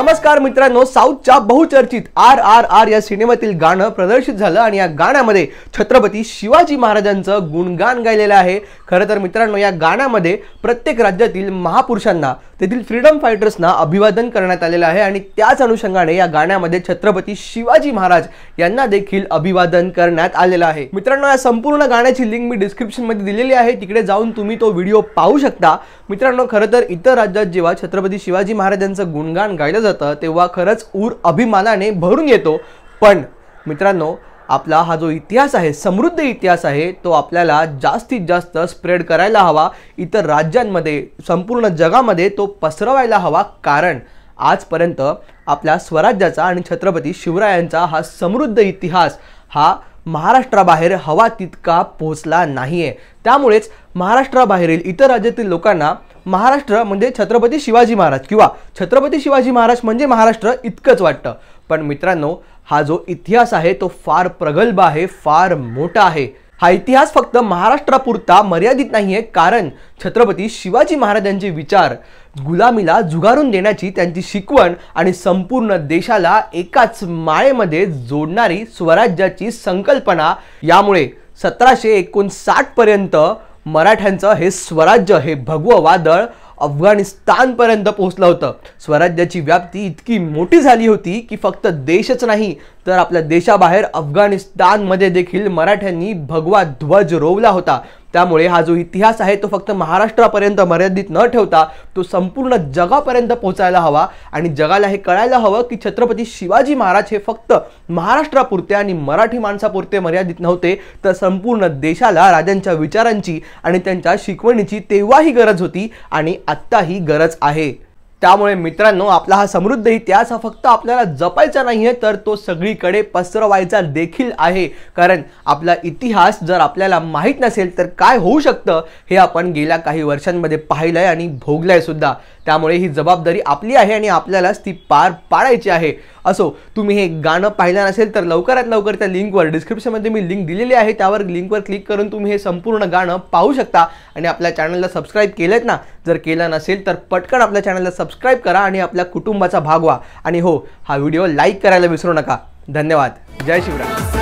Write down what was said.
नमस्कार मित्रांनो साऊथच्या बहुचर्चित आर आर आर या सिनेमातील गाणं प्रदर्शित झालं आणि या गाण्यामध्ये छत्रपती शिवाजी महाराजांचं गुणगान गायलेलं आहे खरं तर मित्रांनो या गाण्यामध्ये प्रत्येक राज्यातील महापुरुषांना तेथील फ्रीडम फायटर्सना अभिवादन करण्यात आलेलं आहे आणि त्याच अनुषंगाने या गाण्यामध्ये छत्रपती शिवाजी महाराज यांना देखील अभिवादन करण्यात आलेलं आहे मित्रांनो या संपूर्ण गाण्याची लिंक मी डिस्क्रिप्शनमध्ये दिलेली आहे तिकडे जाऊन तुम्ही तो व्हिडिओ पाहू शकता मित्रांनो खरं तर इतर राज्यात जेव्हा छत्रपती शिवाजी महाराजांचं गुणगान गायलं जातं तेव्हा खरंच ऊर अभिमानाने भरून येतो पण मित्रांनो आपला हा जो इतिहास आहे समृद्ध इतिहास आहे तो आपल्याला जास्तीत जास्त स्प्रेड करायला हवा इतर राज्यांमध्ये संपूर्ण जगामध्ये तो पसरवायला हवा कारण आजपर्यंत आपल्या स्वराज्याचा आणि छत्रपती शिवरायांचा हा समृद्ध इतिहास हा महाराष्ट्राबाहेर हवा तितका पोहोचला नाही आहे त्यामुळेच महाराष्ट्राबाहेरील इतर राज्यातील लोकांना महाराष्ट्र म्हणजे छत्रपती शिवाजी महाराज किंवा छत्रपती शिवाजी महाराज म्हणजे महाराष्ट्र इतकंच वाटतं पण मित्रांनो हा जो इतिहास आहे तो फार प्रगल्भ आहे फार मोठा आहे हा इतिहास फक्त महाराष्ट्रापुरता मर्यादित नाही आहे कारण छत्रपती शिवाजी महाराजांचे विचार गुलामीला जुगारून देण्याची त्यांची शिकवण आणि संपूर्ण देशाला एकाच माळेमध्ये जोडणारी स्वराज्याची संकल्पना यामुळे सतराशे एकोणसाठपर्यंत मराठ्यांचं हे स्वराज्य हे भगव वादळ अफगाणिस्तानपर्यंत पोहोचलं होतं स्वराज्याची व्याप्ती इतकी मोठी झाली होती की फक्त देशच नाही तर आपल्या देशाबाहेर अफगाणिस्तानमध्ये देखील मराठ्यांनी भगवा ध्वज रोवला होता त्यामुळे हा जो इतिहास आहे तो फक्त महाराष्ट्रापर्यंत मर्यादित न ठेवता तो संपूर्ण जगापर्यंत पोहोचायला हवा आणि जगाला हे कळायला हवं की छत्रपती शिवाजी महाराज हे फक्त महाराष्ट्रापुरते आणि मराठी माणसापुरते मर्यादित नव्हते तर संपूर्ण देशाला राजांच्या विचारांची आणि त्यांच्या शिकवणीची तेव्हाही गरज होती आणि आत्ताही गरज आहे त्यामुळे मित्रांनो आपला हा समृद्ध इतिहास हा फक्त आपल्याला जपायचा नाही आहे तर तो सगळीकडे पसरवायचा देखील आहे कारण आपला इतिहास जर आपल्याला माहीत नसेल तर काय होऊ शकतं हे आपण गेल्या काही वर्षांमध्ये पाहिलं आहे आणि भोगलं आहे सुद्धा त्यामुळे ही जबाबदारी आपली आहे आणि आपल्यालाच ती पार पाडायची आहे असो तुम्ही हे गाणं पाहिलं नसेल तर लवकरात लवकर त्या लिंकवर डिस्क्रिप्शनमध्ये मी लिंक दिलेली आहे त्यावर लिंकवर क्लिक करून तुम्ही हे संपूर्ण गाणं पाहू शकता आणि आपल्या चॅनलला सबस्क्राईब केलं ना जर केला नसेल तर पटकन आपल्या चॅनलला सबस्क्राईब करा आणि आपल्या कुटुंबाचा भाग व्हा आणि हो हा व्हिडिओ लाईक करायला विसरू नका धन्यवाद जय शिवराय